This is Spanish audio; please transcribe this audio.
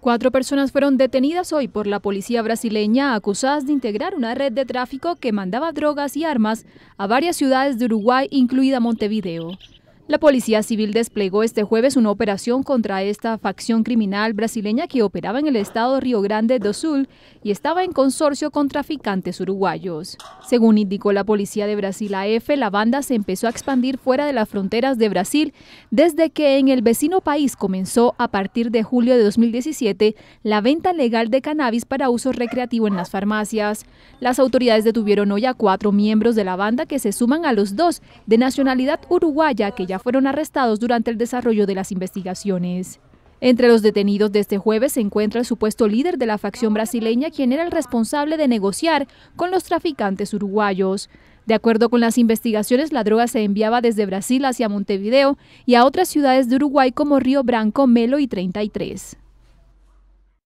Cuatro personas fueron detenidas hoy por la policía brasileña acusadas de integrar una red de tráfico que mandaba drogas y armas a varias ciudades de Uruguay, incluida Montevideo. La Policía Civil desplegó este jueves una operación contra esta facción criminal brasileña que operaba en el estado Río Grande do Sul y estaba en consorcio con traficantes uruguayos. Según indicó la Policía de Brasil AF, la banda se empezó a expandir fuera de las fronteras de Brasil desde que en el vecino país comenzó a partir de julio de 2017 la venta legal de cannabis para uso recreativo en las farmacias. Las autoridades detuvieron hoy a cuatro miembros de la banda que se suman a los dos de nacionalidad uruguaya que ya fueron arrestados durante el desarrollo de las investigaciones. Entre los detenidos de este jueves se encuentra el supuesto líder de la facción brasileña, quien era el responsable de negociar con los traficantes uruguayos. De acuerdo con las investigaciones, la droga se enviaba desde Brasil hacia Montevideo y a otras ciudades de Uruguay como Río Branco, Melo y 33.